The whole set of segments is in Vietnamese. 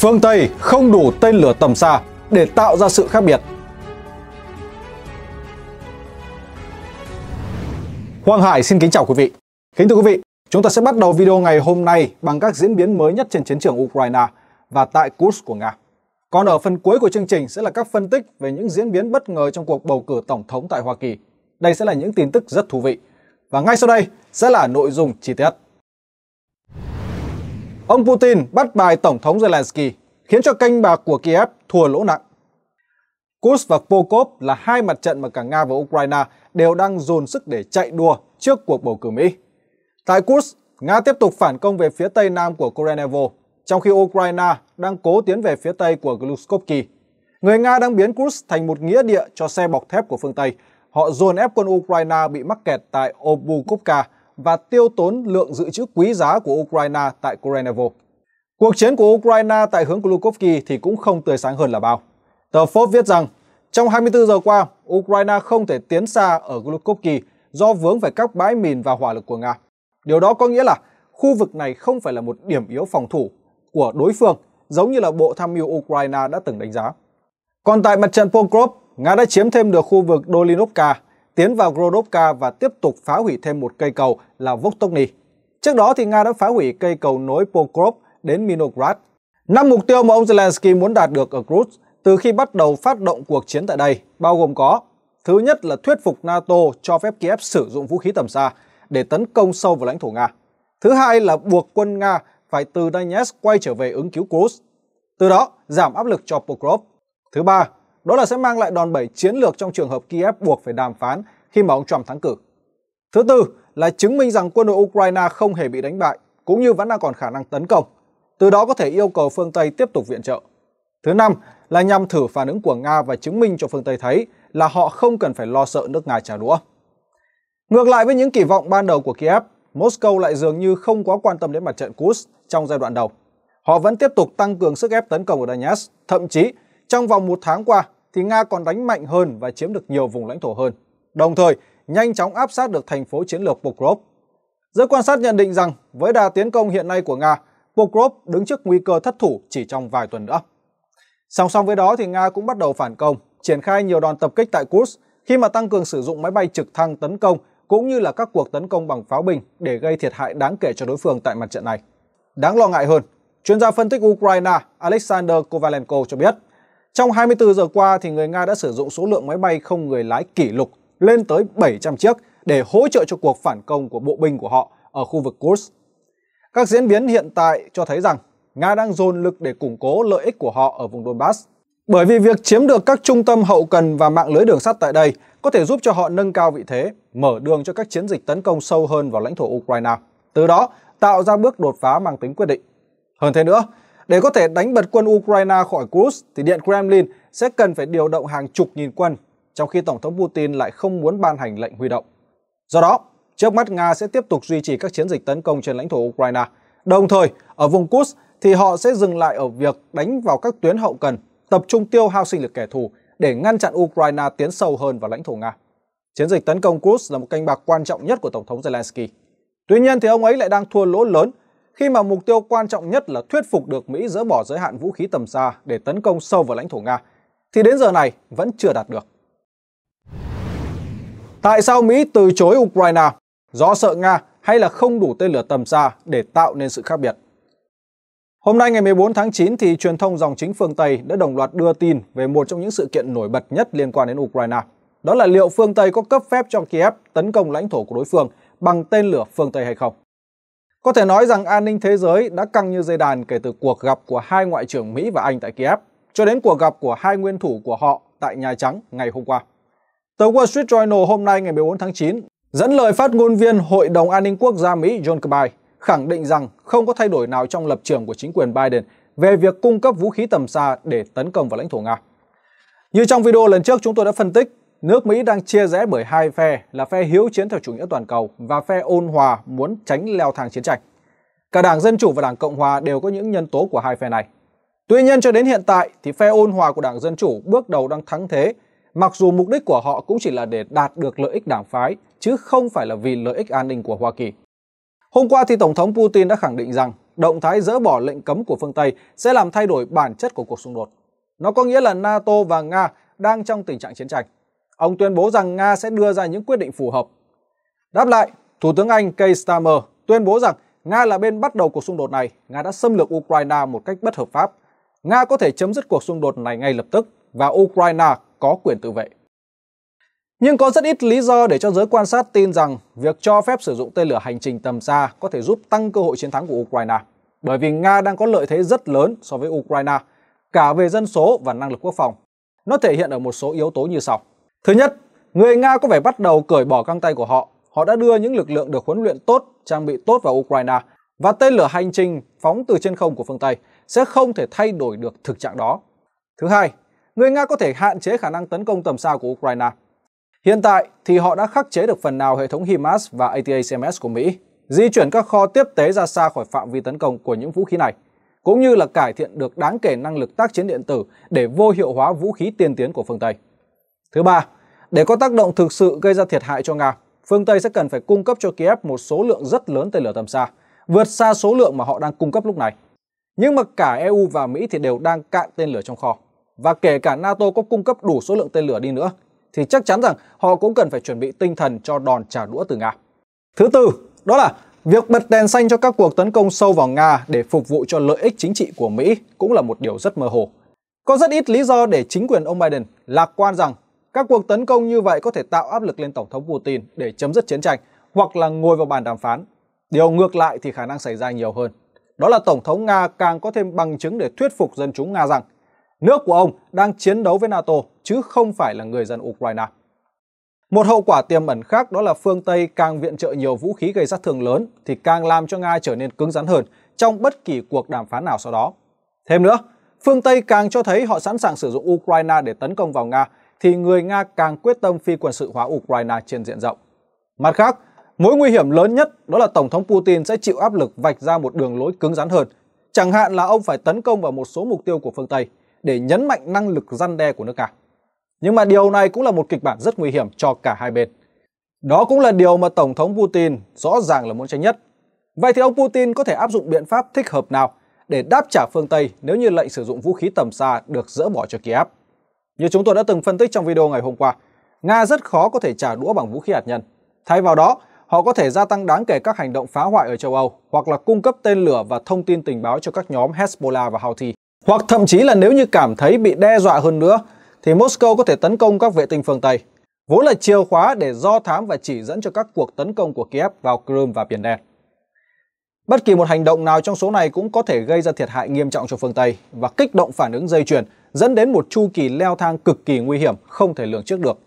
phương Tây không đủ tên lửa tầm xa để tạo ra sự khác biệt. Hoàng Hải xin kính chào quý vị. Kính thưa quý vị, chúng ta sẽ bắt đầu video ngày hôm nay bằng các diễn biến mới nhất trên chiến trường Ukraine và tại Kursk của Nga. Còn ở phần cuối của chương trình sẽ là các phân tích về những diễn biến bất ngờ trong cuộc bầu cử tổng thống tại Hoa Kỳ. Đây sẽ là những tin tức rất thú vị. Và ngay sau đây sẽ là nội dung chi tiết. Ông Putin bắt bài Tổng thống Zelensky, khiến cho kênh bạc của Kiev thua lỗ nặng. Kurs và Pokov là hai mặt trận mà cả Nga và Ukraine đều đang dồn sức để chạy đua trước cuộc bầu cử Mỹ. Tại Kurs, Nga tiếp tục phản công về phía tây nam của Korenevo, trong khi Ukraine đang cố tiến về phía tây của Glukovsky. Người Nga đang biến Kurs thành một nghĩa địa cho xe bọc thép của phương Tây. Họ dồn ép quân Ukraine bị mắc kẹt tại Obukovka, và tiêu tốn lượng dự trữ quý giá của Ukraine tại Korenevo. Cuộc chiến của Ukraine tại hướng Glukovsky thì cũng không tươi sáng hơn là bao. Tờ Forbes viết rằng, trong 24 giờ qua, Ukraine không thể tiến xa ở Glukovsky do vướng phải các bãi mìn và hỏa lực của Nga. Điều đó có nghĩa là khu vực này không phải là một điểm yếu phòng thủ của đối phương, giống như là Bộ Tham mưu Ukraine đã từng đánh giá. Còn tại mặt trận Pokrov, Nga đã chiếm thêm được khu vực Dolinovka tiến vào Grodovka và tiếp tục phá hủy thêm một cây cầu là Vostokny. Trước đó thì Nga đã phá hủy cây cầu nối Pokrov đến Minograd. Năm mục tiêu mà ông Zelensky muốn đạt được ở Cruz từ khi bắt đầu phát động cuộc chiến tại đây bao gồm có Thứ nhất là thuyết phục NATO cho phép Kiev sử dụng vũ khí tầm xa để tấn công sâu vào lãnh thổ Nga. Thứ hai là buộc quân Nga phải từ Donetsk quay trở về ứng cứu Cruz, từ đó giảm áp lực cho Pokrov. Thứ ba đó là sẽ mang lại đòn bẩy chiến lược trong trường hợp Kiev buộc phải đàm phán khi mà ông Trump thắng cử. Thứ tư là chứng minh rằng quân đội Ukraine không hề bị đánh bại, cũng như vẫn đang còn khả năng tấn công. Từ đó có thể yêu cầu phương Tây tiếp tục viện trợ. Thứ năm là nhằm thử phản ứng của Nga và chứng minh cho phương Tây thấy là họ không cần phải lo sợ nước Nga trả đũa. Ngược lại với những kỳ vọng ban đầu của Kiev, Moscow lại dường như không quá quan tâm đến mặt trận Kurs trong giai đoạn đầu. Họ vẫn tiếp tục tăng cường sức ép tấn công ở Donetsk, thậm chí trong vòng một tháng qua, thì Nga còn đánh mạnh hơn và chiếm được nhiều vùng lãnh thổ hơn, đồng thời nhanh chóng áp sát được thành phố chiến lược Pokrov. Giới quan sát nhận định rằng với đà tiến công hiện nay của Nga, Pokrov đứng trước nguy cơ thất thủ chỉ trong vài tuần nữa. Song song với đó thì Nga cũng bắt đầu phản công, triển khai nhiều đòn tập kích tại Kursk khi mà tăng cường sử dụng máy bay trực thăng tấn công cũng như là các cuộc tấn công bằng pháo binh để gây thiệt hại đáng kể cho đối phương tại mặt trận này. Đáng lo ngại hơn, chuyên gia phân tích Ukraine Alexander Kovalenko cho biết trong 24 giờ qua thì người Nga đã sử dụng số lượng máy bay không người lái kỷ lục lên tới 700 chiếc để hỗ trợ cho cuộc phản công của bộ binh của họ ở khu vực Kursk. Các diễn biến hiện tại cho thấy rằng Nga đang dồn lực để củng cố lợi ích của họ ở vùng Donbass. Bởi vì việc chiếm được các trung tâm hậu cần và mạng lưới đường sắt tại đây có thể giúp cho họ nâng cao vị thế, mở đường cho các chiến dịch tấn công sâu hơn vào lãnh thổ Ukraine. Từ đó, tạo ra bước đột phá mang tính quyết định. Hơn thế nữa, để có thể đánh bật quân Ukraine khỏi Kursk thì Điện Kremlin sẽ cần phải điều động hàng chục nghìn quân, trong khi Tổng thống Putin lại không muốn ban hành lệnh huy động. Do đó, trước mắt Nga sẽ tiếp tục duy trì các chiến dịch tấn công trên lãnh thổ Ukraine. Đồng thời, ở vùng Kursk thì họ sẽ dừng lại ở việc đánh vào các tuyến hậu cần, tập trung tiêu hao sinh lực kẻ thù để ngăn chặn Ukraine tiến sâu hơn vào lãnh thổ Nga. Chiến dịch tấn công Kursk là một canh bạc quan trọng nhất của Tổng thống Zelensky. Tuy nhiên thì ông ấy lại đang thua lỗ lớn khi mà mục tiêu quan trọng nhất là thuyết phục được Mỹ dỡ bỏ giới hạn vũ khí tầm xa để tấn công sâu vào lãnh thổ Nga, thì đến giờ này vẫn chưa đạt được. Tại sao Mỹ từ chối Ukraine? Do sợ Nga hay là không đủ tên lửa tầm xa để tạo nên sự khác biệt? Hôm nay ngày 14 tháng 9 thì truyền thông dòng chính phương Tây đã đồng loạt đưa tin về một trong những sự kiện nổi bật nhất liên quan đến Ukraine. Đó là liệu phương Tây có cấp phép cho Kiev tấn công lãnh thổ của đối phương bằng tên lửa phương Tây hay không? Có thể nói rằng an ninh thế giới đã căng như dây đàn kể từ cuộc gặp của hai ngoại trưởng Mỹ và Anh tại Kiev cho đến cuộc gặp của hai nguyên thủ của họ tại Nhà Trắng ngày hôm qua. Tờ Wall Street Journal hôm nay ngày 14 tháng 9 dẫn lời phát ngôn viên Hội đồng An ninh Quốc gia Mỹ John Kirby khẳng định rằng không có thay đổi nào trong lập trường của chính quyền Biden về việc cung cấp vũ khí tầm xa để tấn công vào lãnh thổ Nga. Như trong video lần trước chúng tôi đã phân tích, nước Mỹ đang chia rẽ bởi hai phe là phe hiếu chiến theo chủ nghĩa toàn cầu và phe ôn hòa muốn tránh leo thang chiến tranh. Cả Đảng Dân Chủ và Đảng Cộng Hòa đều có những nhân tố của hai phe này. Tuy nhiên cho đến hiện tại thì phe ôn hòa của Đảng Dân Chủ bước đầu đang thắng thế, mặc dù mục đích của họ cũng chỉ là để đạt được lợi ích đảng phái, chứ không phải là vì lợi ích an ninh của Hoa Kỳ. Hôm qua thì Tổng thống Putin đã khẳng định rằng động thái dỡ bỏ lệnh cấm của phương Tây sẽ làm thay đổi bản chất của cuộc xung đột. Nó có nghĩa là NATO và Nga đang trong tình trạng chiến tranh. Ông tuyên bố rằng Nga sẽ đưa ra những quyết định phù hợp. Đáp lại, Thủ tướng Anh Keir Starmer tuyên bố rằng Nga là bên bắt đầu cuộc xung đột này, Nga đã xâm lược Ukraine một cách bất hợp pháp. Nga có thể chấm dứt cuộc xung đột này ngay lập tức và Ukraine có quyền tự vệ. Nhưng có rất ít lý do để cho giới quan sát tin rằng việc cho phép sử dụng tên lửa hành trình tầm xa có thể giúp tăng cơ hội chiến thắng của Ukraine, bởi vì Nga đang có lợi thế rất lớn so với Ukraine, cả về dân số và năng lực quốc phòng. Nó thể hiện ở một số yếu tố như sau. Thứ nhất, người Nga có vẻ bắt đầu cởi bỏ căng tay của họ. Họ đã đưa những lực lượng được huấn luyện tốt, trang bị tốt vào Ukraine và tên lửa hành trình phóng từ trên không của phương Tây sẽ không thể thay đổi được thực trạng đó. Thứ hai, người Nga có thể hạn chế khả năng tấn công tầm xa của Ukraine. Hiện tại thì họ đã khắc chế được phần nào hệ thống HIMARS và ATACMS của Mỹ, di chuyển các kho tiếp tế ra xa khỏi phạm vi tấn công của những vũ khí này, cũng như là cải thiện được đáng kể năng lực tác chiến điện tử để vô hiệu hóa vũ khí tiên tiến của phương Tây. Thứ ba, để có tác động thực sự gây ra thiệt hại cho Nga, phương Tây sẽ cần phải cung cấp cho Kiev một số lượng rất lớn tên lửa tầm xa, vượt xa số lượng mà họ đang cung cấp lúc này. Nhưng mà cả EU và Mỹ thì đều đang cạn tên lửa trong kho. Và kể cả NATO có cung cấp đủ số lượng tên lửa đi nữa, thì chắc chắn rằng họ cũng cần phải chuẩn bị tinh thần cho đòn trả đũa từ Nga. Thứ tư, đó là việc bật đèn xanh cho các cuộc tấn công sâu vào Nga để phục vụ cho lợi ích chính trị của Mỹ cũng là một điều rất mơ hồ. Có rất ít lý do để chính quyền ông Biden lạc quan rằng các cuộc tấn công như vậy có thể tạo áp lực lên Tổng thống Putin để chấm dứt chiến tranh hoặc là ngồi vào bàn đàm phán. Điều ngược lại thì khả năng xảy ra nhiều hơn. Đó là Tổng thống Nga càng có thêm bằng chứng để thuyết phục dân chúng Nga rằng nước của ông đang chiến đấu với NATO chứ không phải là người dân Ukraine. Một hậu quả tiềm ẩn khác đó là phương Tây càng viện trợ nhiều vũ khí gây sát thương lớn thì càng làm cho Nga trở nên cứng rắn hơn trong bất kỳ cuộc đàm phán nào sau đó. Thêm nữa, phương Tây càng cho thấy họ sẵn sàng sử dụng Ukraine để tấn công vào Nga thì người Nga càng quyết tâm phi quân sự hóa Ukraine trên diện rộng. Mặt khác, mối nguy hiểm lớn nhất đó là Tổng thống Putin sẽ chịu áp lực vạch ra một đường lối cứng rắn hơn, chẳng hạn là ông phải tấn công vào một số mục tiêu của phương Tây để nhấn mạnh năng lực răn đe của nước nga. Nhưng mà điều này cũng là một kịch bản rất nguy hiểm cho cả hai bên. Đó cũng là điều mà Tổng thống Putin rõ ràng là muốn tránh nhất. Vậy thì ông Putin có thể áp dụng biện pháp thích hợp nào để đáp trả phương Tây nếu như lệnh sử dụng vũ khí tầm xa được dỡ bỏ cho Kiev? Như chúng tôi đã từng phân tích trong video ngày hôm qua, Nga rất khó có thể trả đũa bằng vũ khí hạt nhân. Thay vào đó, họ có thể gia tăng đáng kể các hành động phá hoại ở châu Âu hoặc là cung cấp tên lửa và thông tin tình báo cho các nhóm Hezbollah và Houthi. Hoặc thậm chí là nếu như cảm thấy bị đe dọa hơn nữa, thì Moscow có thể tấn công các vệ tinh phương Tây, vốn là chìa khóa để do thám và chỉ dẫn cho các cuộc tấn công của Kiev vào Crimea và Biển Đen. Bất kỳ một hành động nào trong số này cũng có thể gây ra thiệt hại nghiêm trọng cho phương Tây và kích động phản ứng dây chuyền, dẫn đến một chu kỳ leo thang cực kỳ nguy hiểm, không thể lường trước được.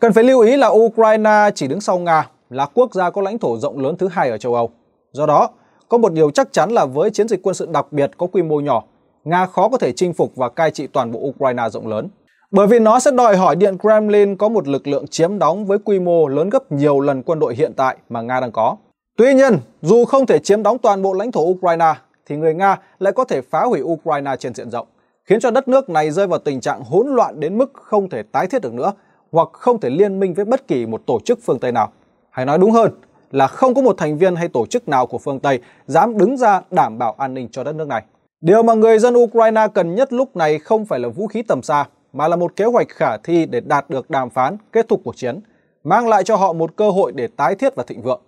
Cần phải lưu ý là Ukraine chỉ đứng sau Nga, là quốc gia có lãnh thổ rộng lớn thứ hai ở châu Âu. Do đó, có một điều chắc chắn là với chiến dịch quân sự đặc biệt có quy mô nhỏ, Nga khó có thể chinh phục và cai trị toàn bộ Ukraine rộng lớn. Bởi vì nó sẽ đòi hỏi Điện Kremlin có một lực lượng chiếm đóng với quy mô lớn gấp nhiều lần quân đội hiện tại mà Nga đang có. Tuy nhiên, dù không thể chiếm đóng toàn bộ lãnh thổ Ukraine, thì người Nga lại có thể phá hủy Ukraine trên diện rộng, khiến cho đất nước này rơi vào tình trạng hỗn loạn đến mức không thể tái thiết được nữa hoặc không thể liên minh với bất kỳ một tổ chức phương Tây nào. Hay nói đúng hơn là không có một thành viên hay tổ chức nào của phương Tây dám đứng ra đảm bảo an ninh cho đất nước này. Điều mà người dân Ukraine cần nhất lúc này không phải là vũ khí tầm xa, mà là một kế hoạch khả thi để đạt được đàm phán kết thúc cuộc chiến, mang lại cho họ một cơ hội để tái thiết và thịnh vượng.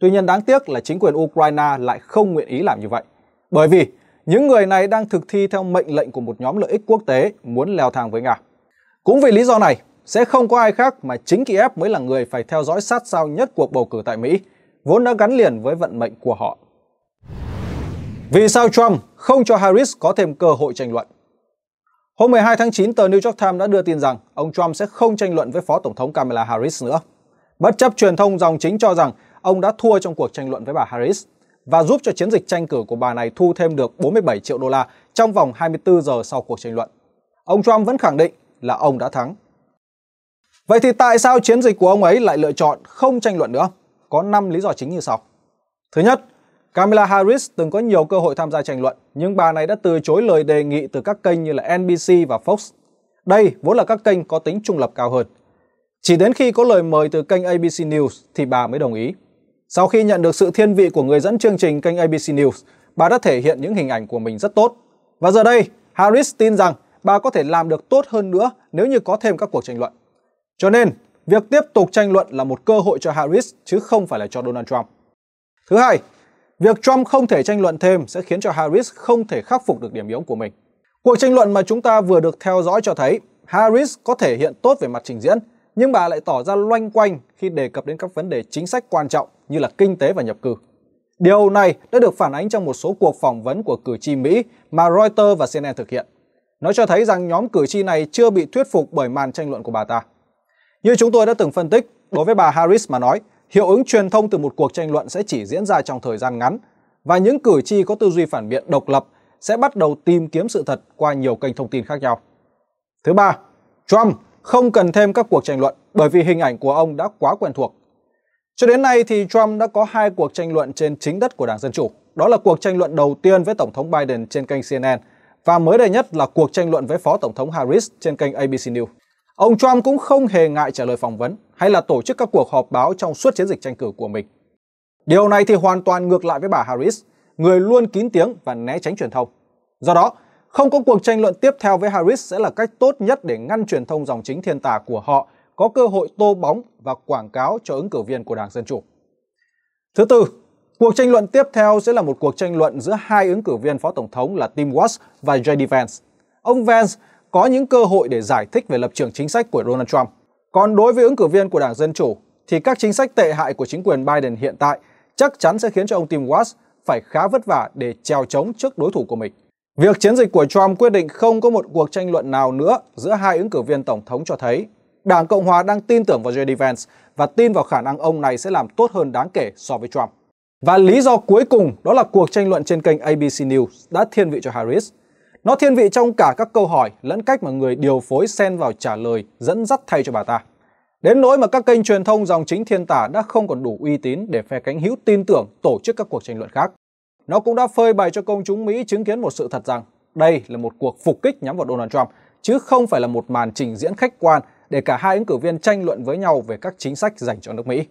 Tuy nhiên đáng tiếc là chính quyền Ukraine lại không nguyện ý làm như vậy. Bởi vì những người này đang thực thi theo mệnh lệnh của một nhóm lợi ích quốc tế muốn leo thang với Nga. Cũng vì lý do này, sẽ không có ai khác mà chính Kiev mới là người phải theo dõi sát sao nhất cuộc bầu cử tại Mỹ, vốn đã gắn liền với vận mệnh của họ. Vì sao Trump không cho Harris có thêm cơ hội tranh luận? Hôm 12 tháng 9, tờ New York Times đã đưa tin rằng ông Trump sẽ không tranh luận với Phó Tổng thống Kamala Harris nữa. Bất chấp truyền thông dòng chính cho rằng ông đã thua trong cuộc tranh luận với bà Harris và giúp cho chiến dịch tranh cử của bà này thu thêm được 47 triệu đô la trong vòng 24 giờ sau cuộc tranh luận. Ông Trump vẫn khẳng định là ông đã thắng. Vậy thì tại sao chiến dịch của ông ấy lại lựa chọn không tranh luận nữa? Có 5 lý do chính như sau. Thứ nhất, Kamala Harris từng có nhiều cơ hội tham gia tranh luận, nhưng bà này đã từ chối lời đề nghị từ các kênh như là NBC và Fox. Đây vốn là các kênh có tính trung lập cao hơn. Chỉ đến khi có lời mời từ kênh ABC News thì bà mới đồng ý. Sau khi nhận được sự thiên vị của người dẫn chương trình kênh ABC News, bà đã thể hiện những hình ảnh của mình rất tốt. Và giờ đây, Harris tin rằng bà có thể làm được tốt hơn nữa nếu như có thêm các cuộc tranh luận. Cho nên, việc tiếp tục tranh luận là một cơ hội cho Harris chứ không phải là cho Donald Trump. Thứ hai, việc Trump không thể tranh luận thêm sẽ khiến cho Harris không thể khắc phục được điểm yếu của mình. Cuộc tranh luận mà chúng ta vừa được theo dõi cho thấy Harris có thể hiện tốt về mặt trình diễn nhưng bà lại tỏ ra loanh quanh khi đề cập đến các vấn đề chính sách quan trọng như là kinh tế và nhập cư. Điều này đã được phản ánh trong một số cuộc phỏng vấn của cử tri Mỹ mà Reuters và CNN thực hiện. Nó cho thấy rằng nhóm cử tri này chưa bị thuyết phục bởi màn tranh luận của bà ta. Như chúng tôi đã từng phân tích, đối với bà Harris mà nói, hiệu ứng truyền thông từ một cuộc tranh luận sẽ chỉ diễn ra trong thời gian ngắn và những cử tri có tư duy phản biện độc lập sẽ bắt đầu tìm kiếm sự thật qua nhiều kênh thông tin khác nhau. Thứ ba, Trump không cần thêm các cuộc tranh luận bởi vì hình ảnh của ông đã quá quen thuộc. Cho đến nay thì Trump đã có hai cuộc tranh luận trên chính đất của Đảng Dân Chủ. Đó là cuộc tranh luận đầu tiên với Tổng thống Biden trên kênh CNN và mới đây nhất là cuộc tranh luận với Phó Tổng thống Harris trên kênh ABC News. Ông Trump cũng không hề ngại trả lời phỏng vấn hay là tổ chức các cuộc họp báo trong suốt chiến dịch tranh cử của mình. Điều này thì hoàn toàn ngược lại với bà Harris, người luôn kín tiếng và né tránh truyền thông. Do đó, không có cuộc tranh luận tiếp theo với Harris sẽ là cách tốt nhất để ngăn truyền thông dòng chính thiên tà của họ có cơ hội tô bóng và quảng cáo cho ứng cử viên của Đảng Dân Chủ. Thứ tư, cuộc tranh luận tiếp theo sẽ là một cuộc tranh luận giữa hai ứng cử viên phó tổng thống là Tim Walz và J.D. Vance. Ông Vance có những cơ hội để giải thích về lập trường chính sách của Donald Trump. Còn đối với ứng cử viên của Đảng Dân Chủ, thì các chính sách tệ hại của chính quyền Biden hiện tại chắc chắn sẽ khiến cho ông Tim Walz phải khá vất vả để trèo chống trước đối thủ của mình. Việc chiến dịch của Trump quyết định không có một cuộc tranh luận nào nữa giữa hai ứng cử viên tổng thống cho thấy Đảng Cộng hòa đang tin tưởng vào JD Vance và tin vào khả năng ông này sẽ làm tốt hơn đáng kể so với Trump. Và lý do cuối cùng đó là cuộc tranh luận trên kênh ABC News đã thiên vị cho Harris. Nó thiên vị trong cả các câu hỏi lẫn cách mà người điều phối xen vào trả lời dẫn dắt thay cho bà ta. Đến nỗi mà các kênh truyền thông dòng chính thiên tả đã không còn đủ uy tín để phe cánh hữu tin tưởng tổ chức các cuộc tranh luận khác nó cũng đã phơi bày cho công chúng Mỹ chứng kiến một sự thật rằng đây là một cuộc phục kích nhắm vào Donald Trump, chứ không phải là một màn trình diễn khách quan để cả hai ứng cử viên tranh luận với nhau về các chính sách dành cho nước Mỹ.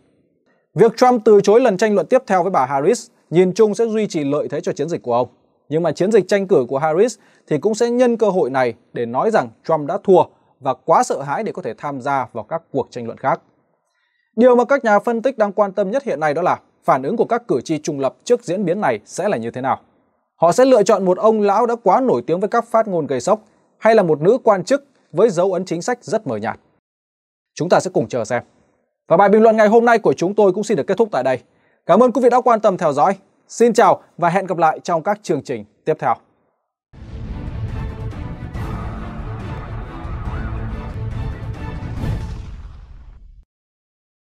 Việc Trump từ chối lần tranh luận tiếp theo với bà Harris nhìn chung sẽ duy trì lợi thế cho chiến dịch của ông. Nhưng mà chiến dịch tranh cử của Harris thì cũng sẽ nhân cơ hội này để nói rằng Trump đã thua và quá sợ hãi để có thể tham gia vào các cuộc tranh luận khác. Điều mà các nhà phân tích đang quan tâm nhất hiện nay đó là phản ứng của các cử tri trung lập trước diễn biến này sẽ là như thế nào. Họ sẽ lựa chọn một ông lão đã quá nổi tiếng với các phát ngôn gây sốc hay là một nữ quan chức với dấu ấn chính sách rất mờ nhạt. Chúng ta sẽ cùng chờ xem. Và bài bình luận ngày hôm nay của chúng tôi cũng xin được kết thúc tại đây. Cảm ơn quý vị đã quan tâm theo dõi. Xin chào và hẹn gặp lại trong các chương trình tiếp theo.